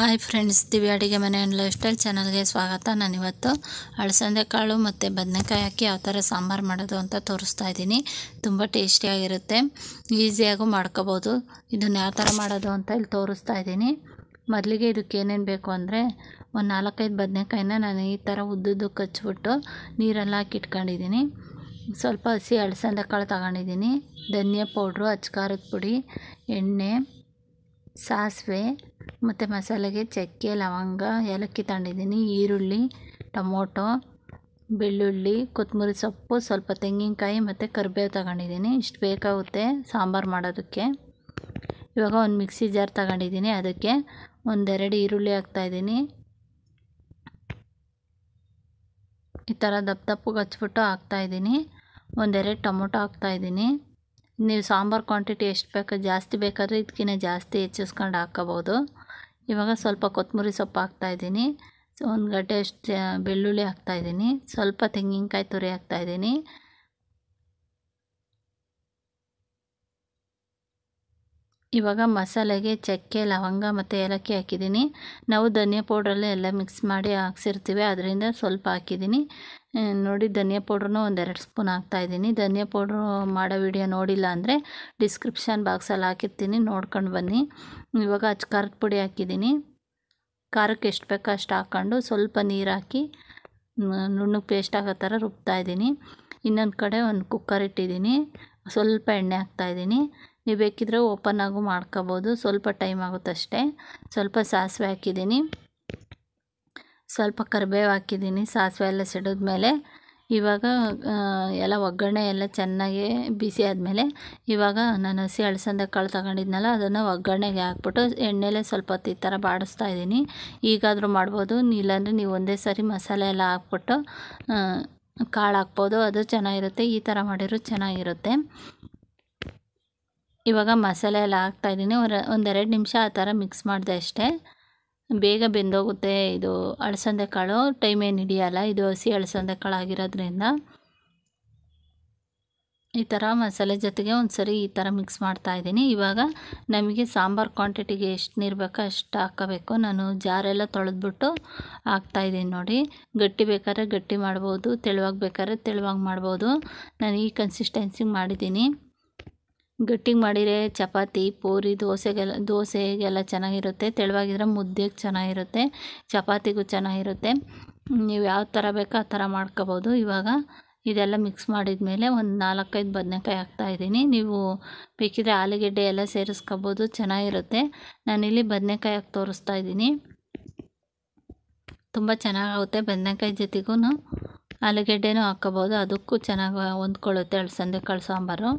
hi friends ದಿವ್ಯ ಅಡುಗೆ ಮನೆ ಆ್ಯಂಡ್ ಲೈಫ್ ಸ್ಟೈಲ್ ಚಾನಲ್ಗೆ ಸ್ವಾಗತ ನಾನಿವತ್ತು ಅಳಸಂದೆ ಕಾಳು ಮತ್ತು ಬದನೆಕಾಯಿ ಹಾಕಿ ಯಾವ ಥರ ಸಾಂಬಾರು ಮಾಡೋದು ಅಂತ ತೋರಿಸ್ತಾ ಇದ್ದೀನಿ ತುಂಬ ಟೇಸ್ಟಿಯಾಗಿರುತ್ತೆ ಈಸಿಯಾಗೂ ಮಾಡ್ಕೋಬೋದು ಇದನ್ನು ಯಾವ ಥರ ಮಾಡೋದು ಅಂತ ಇಲ್ಲಿ ತೋರಿಸ್ತಾ ಇದ್ದೀನಿ ಮೊದಲಿಗೆ ಇದಕ್ಕೆ ಏನೇನು ಬೇಕು ಅಂದರೆ ಒಂದು ನಾಲ್ಕೈದು ಬದನೆಕಾಯಿನ ನಾನು ಈ ಥರ ಉದ್ದುದ್ದು ಕಚ್ಚಿಬಿಟ್ಟು ನೀರೆಲ್ಲ ಹಾಕಿ ಇಟ್ಕೊಂಡಿದ್ದೀನಿ ಸ್ವಲ್ಪ ಹಸಿ ಅಳಸಂದೆ ಕಾಳು ತಗೊಂಡಿದ್ದೀನಿ ಧನಿಯಾ ಪೌಡ್ರು ಅಚ್ಚಕಾರದ ಪುಡಿ ಎಣ್ಣೆ ಸಾಸಿವೆ ಮತ್ತು ಮಸಾಲೆಗೆ ಚಕ್ಕೆ ಲವಂಗ ಏಲಕ್ಕಿ ತಗೊಂಡಿದ್ದೀನಿ ಈರುಳ್ಳಿ ಟೊಮೊಟೊ ಬೆಳ್ಳುಳ್ಳಿ ಕೊತ್ತಂಬರಿ ಸೊಪ್ಪು ಸ್ವಲ್ಪ ತೆಂಗಿನಕಾಯಿ ಮತ್ತು ಕರಿಬೇವು ತಗೊಂಡಿದ್ದೀನಿ ಇಷ್ಟು ಬೇಕಾಗುತ್ತೆ ಸಾಂಬಾರು ಮಾಡೋದಕ್ಕೆ ಇವಾಗ ಒಂದು ಮಿಕ್ಸಿ ಜಾರ್ ತಗೊಂಡಿದ್ದೀನಿ ಅದಕ್ಕೆ ಒಂದೆರಡು ಈರುಳ್ಳಿ ಹಾಕ್ತಾಯಿದ್ದೀನಿ ಈ ಥರ ದಪ್ಪ ದಪ್ಪಗೆ ಹಚ್ಬಿಟ್ಟು ಹಾಕ್ತಾಯಿದ್ದೀನಿ ಒಂದೆರಡು ಟೊಮೊಟೊ ಹಾಕ್ತಾಯಿದ್ದೀನಿ ನೀವು ಸಾಂಬಾರು ಕ್ವಾಂಟಿಟಿ ಎಷ್ಟು ಬೇಕೋ ಜಾಸ್ತಿ ಬೇಕಾದರೆ ಇದಕ್ಕಿಂತ ಜಾಸ್ತಿ ಹೆಚ್ಚಿಸ್ಕೊಂಡು ಹಾಕ್ಕೋಬೋದು ಇವಾಗ ಸ್ವಲ್ಪ ಕೊತ್ತಂಬರಿ ಸೊಪ್ಪು ಹಾಕ್ತಾಯಿದ್ದೀನಿ ಒಂದು ಗಡ್ಡೆಯಷ್ಟು ಅಷ್ಟು ಬೆಳ್ಳುಳ್ಳಿ ಹಾಕ್ತಾಯಿದ್ದೀನಿ ಸ್ವಲ್ಪ ತೆಂಗಿನಕಾಯಿ ತುರಿ ಹಾಕ್ತಾಯಿದ್ದೀನಿ ಇವಾಗ ಮಸಾಲೆಗೆ ಚಕ್ಕೆ ಲವಂಗ ಮತ್ತು ಏಲಕ್ಕಿ ಹಾಕಿದ್ದೀನಿ ನಾವು ಧನಿಯಾ ಪೌಡ್ರಲ್ಲೇ ಎಲ್ಲ ಮಿಕ್ಸ್ ಮಾಡಿ ಹಾಕ್ಸಿರ್ತೀವಿ ಅದರಿಂದ ಸ್ವಲ್ಪ ಹಾಕಿದ್ದೀನಿ ನೋಡಿ ಧನಿಯಾ ಪೌಡ್ರನ್ನೂ ಒಂದೆರಡು ಸ್ಪೂನ್ ಹಾಕ್ತಾಯಿದ್ದೀನಿ ಧನಿಯಾ ಪೌಡ್ರ್ ಮಾಡೋ ವಿಡಿಯೋ ನೋಡಿಲ್ಲ ಅಂದರೆ ಡಿಸ್ಕ್ರಿಪ್ಷನ್ ಬಾಕ್ಸಲ್ಲಿ ಹಾಕಿರ್ತೀನಿ ನೋಡ್ಕೊಂಡು ಬನ್ನಿ ಇವಾಗ ಅಚ್ಚ ಖಾರದ ಪುಡಿ ಹಾಕಿದ್ದೀನಿ ಖಾರಕ್ಕೆ ಎಷ್ಟು ಬೇಕೋ ಅಷ್ಟು ಹಾಕ್ಕೊಂಡು ಸ್ವಲ್ಪ ನೀರು ಹಾಕಿ ನುಣ್ಣಗೆ ಪೇಸ್ಟ್ ಆಗೋ ಥರ ರುಬ್ತಾಯಿದ್ದೀನಿ ಇನ್ನೊಂದು ಕಡೆ ಒಂದು ಕುಕ್ಕರ್ ಇಟ್ಟಿದ್ದೀನಿ ಸ್ವಲ್ಪ ಎಣ್ಣೆ ಹಾಕ್ತಾಯಿದ್ದೀನಿ ನೀವು ಬೇಕಿದ್ರೆ ಓಪನ್ ಆಗು ಮಾಡ್ಕೋಬೋದು ಸ್ವಲ್ಪ ಟೈಮ್ ಆಗುತ್ತಷ್ಟೇ ಸ್ವಲ್ಪ ಸಾಸಿವೆ ಹಾಕಿದ್ದೀನಿ ಸ್ವಲ್ಪ ಕರಿಬೇವು ಹಾಕಿದ್ದೀನಿ ಸಾಸಿವೆ ಎಲ್ಲ ಸಿಡಿದ್ಮೇಲೆ ಇವಾಗ ಎಲ್ಲ ಒಗ್ಗರಣೆ ಎಲ್ಲ ಚೆನ್ನಾಗಿ ಬಿಸಿ ಆದಮೇಲೆ ಇವಾಗ ನಾನು ಹಸಿ ಅಳಸಂದ ಕಾಳು ತಗೊಂಡಿದ್ನಲ್ಲ ಅದನ್ನು ಒಗ್ಗರಣೆಗೆ ಹಾಕ್ಬಿಟ್ಟು ಎಣ್ಣೆಲೆ ಸ್ವಲ್ಪ ಹೊತ್ತು ಈ ಥರ ಬಾಡಿಸ್ತಾ ಇದ್ದೀನಿ ಈಗಾದರೂ ಮಾಡ್ಬೋದು ಇಲ್ಲಾಂದರೆ ನೀವು ಒಂದೇ ಸಾರಿ ಮಸಾಲೆ ಎಲ್ಲ ಹಾಕ್ಬಿಟ್ಟು ಕಾಳು ಹಾಕ್ಬೋದು ಅದು ಚೆನ್ನಾಗಿರುತ್ತೆ ಈ ಥರ ಮಾಡಿರೋ ಚೆನ್ನಾಗಿರುತ್ತೆ ಇವಾಗ ಮಸಾಲೆ ಎಲ್ಲ ಹಾಕ್ತಾಯಿದ್ದೀನಿ ಒಂದೆರಡು ನಿಮಿಷ ಆ ಥರ ಮಿಕ್ಸ್ ಮಾಡಿದೆ ಅಷ್ಟೇ ಬೇಗ ಬೆಂದೋಗುತ್ತೆ ಇದು ಅಳಸಂದೆ ಕಾಳು ಟೈಮ್ ಏನು ಹಿಡಿಯಲ್ಲ ಇದು ಹಸಿ ಅಳಸಂದೆ ಕಾಳು ಆಗಿರೋದ್ರಿಂದ ಈ ಥರ ಮಸಾಲೆ ಜೊತೆಗೆ ಒಂದು ಸರಿ ಈ ಥರ ಮಿಕ್ಸ್ ಮಾಡ್ತಾಯಿದ್ದೀನಿ ಇವಾಗ ನಮಗೆ ಸಾಂಬಾರು ಕ್ವಾಂಟಿಟಿಗೆ ಎಷ್ಟು ನೀರು ಬೇಕೋ ಅಷ್ಟು ಹಾಕಬೇಕು ನಾನು ಜಾರೆಲ್ಲ ತೊಳೆದ್ಬಿಟ್ಟು ಹಾಕ್ತಾಯಿದ್ದೀನಿ ನೋಡಿ ಗಟ್ಟಿ ಬೇಕಾದ್ರೆ ಗಟ್ಟಿ ಮಾಡ್ಬೋದು ತೆಳುವಾಗಿ ಬೇಕಾದ್ರೆ ತೆಳುವಾಗಿ ಮಾಡ್ಬೋದು ನಾನು ಈ ಕನ್ಸಿಸ್ಟೆನ್ಸಿಗೆ ಮಾಡಿದ್ದೀನಿ ಗಟ್ಟಿಗೆ ಮಾಡಿದರೆ ಚಪಾತಿ ಪೂರಿ ದೋಸೆಗೆಲ್ಲ ದೋಸೆಗೆಲ್ಲ ಚೆನ್ನಾಗಿರುತ್ತೆ ತೆಳುವಾಗಿದ್ರೆ ಮುದ್ದೆಗೆ ಚೆನ್ನಾಗಿರುತ್ತೆ ಚಪಾತಿಗೂ ಚೆನ್ನಾಗಿರುತ್ತೆ ನೀವು ಯಾವ ಥರ ಬೇಕೋ ಆ ಥರ ಮಾಡ್ಕೋಬೋದು ಇವಾಗ ಇದೆಲ್ಲ ಮಿಕ್ಸ್ ಮಾಡಿದ ಮೇಲೆ ಒಂದು ನಾಲ್ಕೈದು ಬದನೆಕಾಯಿ ಹಾಕ್ತಾಯಿದ್ದೀನಿ ನೀವು ಬೇಕಿದ್ರೆ ಆಲೂಗೆಡ್ಡೆ ಎಲ್ಲ ಸೇರಿಸ್ಕೋಬೋದು ಚೆನ್ನಾಗಿರುತ್ತೆ ನಾನಿಲ್ಲಿ ಬದನೆಕಾಯಿ ಹಾಕಿ ತೋರಿಸ್ತಾ ಇದ್ದೀನಿ ತುಂಬ ಚೆನ್ನಾಗುತ್ತೆ ಬದನೆಕಾಯಿ ಜೊತೆಗೂ ಆಲೂಗೆಡ್ಡೆನೂ ಹಾಕ್ಕೋಬೋದು ಅದಕ್ಕೂ ಚೆನ್ನಾಗಿ ಹೊಂದ್ಕೊಳ್ಳುತ್ತೆ ಅಳ್ಸಂದೆ ಕಾಳು ಸಾಂಬಾರು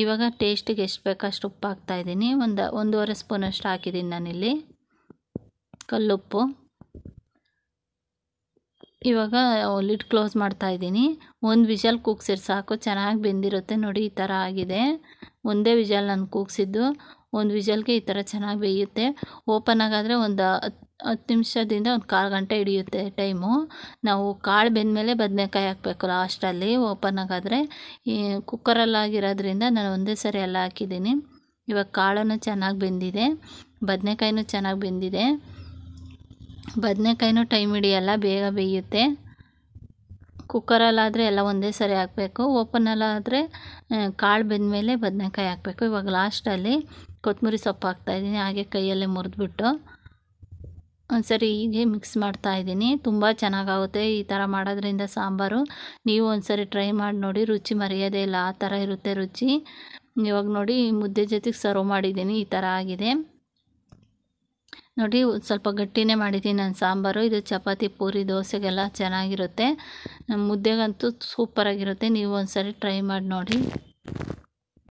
ಇವಾಗ ಟೇಸ್ಟಿಗೆ ಎಷ್ಟು ಬೇಕಷ್ಟು ಉಪ್ಪು ಹಾಕ್ತಾಯಿದ್ದೀನಿ ಒಂದು ಒಂದೂವರೆ ಸ್ಪೂನಷ್ಟು ಹಾಕಿದ್ದೀನಿ ನಾನಿಲ್ಲಿ ಕಲ್ಲುಪ್ಪು ಇವಾಗ ಲಿಡ್ ಕ್ಲೋಸ್ ಮಾಡ್ತಾಯಿದ್ದೀನಿ ಒಂದು ವಿಜಲ್ ಕೂಗ್ಸಿರ್ ಸಾಕು ಚೆನ್ನಾಗಿ ಬೆಂದಿರುತ್ತೆ ನೋಡಿ ಈ ಥರ ಆಗಿದೆ ಒಂದೇ ವಿಜಲ್ ನಾನು ಕೂಗ್ಸಿದ್ದು ಒಂದು ವಿಜಲ್ಗೆ ಈ ಥರ ಚೆನ್ನಾಗಿ ಬೇಯುತ್ತೆ ಓಪನ್ ಆಗಾದರೆ ಒಂದು ಹತ್ತು ನಿಮಿಷದಿಂದ ಒಂದು ಕಾಲು ಗಂಟೆ ಹಿಡಿಯುತ್ತೆ ಟೈಮು ನಾವು ಕಾಳು ಬೆಂದಮೇಲೆ ಬದನೆಕಾಯಿ ಹಾಕಬೇಕು ಲಾಸ್ಟಲ್ಲಿ ಓಪನ್ ಆಗಾದರೆ ಈ ಕುಕ್ಕರಲ್ಲಿ ಆಗಿರೋದ್ರಿಂದ ನಾನು ಒಂದೇ ಸರಿ ಎಲ್ಲ ಹಾಕಿದ್ದೀನಿ ಇವಾಗ ಕಾಳನ್ನು ಚೆನ್ನಾಗಿ ಬೆಂದಿದೆ ಬದನೆಕಾಯಿನೂ ಚೆನ್ನಾಗಿ ಬೆಂದಿದೆ ಬದನೆಕಾಯಿನೂ ಟೈಮ್ ಹಿಡಿಯಲ್ಲ ಬೇಗ ಬೇಯುತ್ತೆ ಕುಕ್ಕರಲ್ಲಾದರೆ ಎಲ್ಲ ಒಂದೇ ಸರಿ ಹಾಕಬೇಕು ಓಪನಲ್ಲಾದರೆ ಕಾಳು ಬೆಂದಮೇಲೆ ಬದನೆಕಾಯಿ ಹಾಕಬೇಕು ಇವಾಗ ಲಾಸ್ಟಲ್ಲಿ ಕೊತ್ತಂಬರಿ ಸೊಪ್ಪು ಹಾಕ್ತಾಯಿದ್ದೀನಿ ಹಾಗೆ ಕೈಯಲ್ಲೇ ಮುರಿದ್ಬಿಟ್ಟು ಒಂದ್ಸರಿ ಹೀಗೆ ಮಿಕ್ಸ್ ಮಾಡ್ತಾ ಇದ್ದೀನಿ ತುಂಬ ಚೆನ್ನಾಗಾಗುತ್ತೆ ಈ ಥರ ಮಾಡೋದ್ರಿಂದ ಸಾಂಬಾರು ನೀವು ಒಂದ್ಸರಿ ಟ್ರೈ ಮಾಡಿ ನೋಡಿ ರುಚಿ ಮರೆಯೋದೇ ಇಲ್ಲ ಆ ಥರ ಇರುತ್ತೆ ರುಚಿ ಇವಾಗ ನೋಡಿ ಮುದ್ದೆ ಜೊತೆಗೆ ಸರ್ವ್ ಮಾಡಿದ್ದೀನಿ ಈ ಥರ ಆಗಿದೆ ನೋಡಿ ಸ್ವಲ್ಪ ಗಟ್ಟಿನೇ ಮಾಡಿದ್ದೀನಿ ನಾನು ಸಾಂಬಾರು ಇದು ಚಪಾತಿ ಪೂರಿ ದೋಸೆಗೆಲ್ಲ ಚೆನ್ನಾಗಿರುತ್ತೆ ಮುದ್ದೆಗಂತೂ ಸೂಪರಾಗಿರುತ್ತೆ ನೀವು ಒಂದ್ಸರಿ ಟ್ರೈ ಮಾಡಿ ನೋಡಿ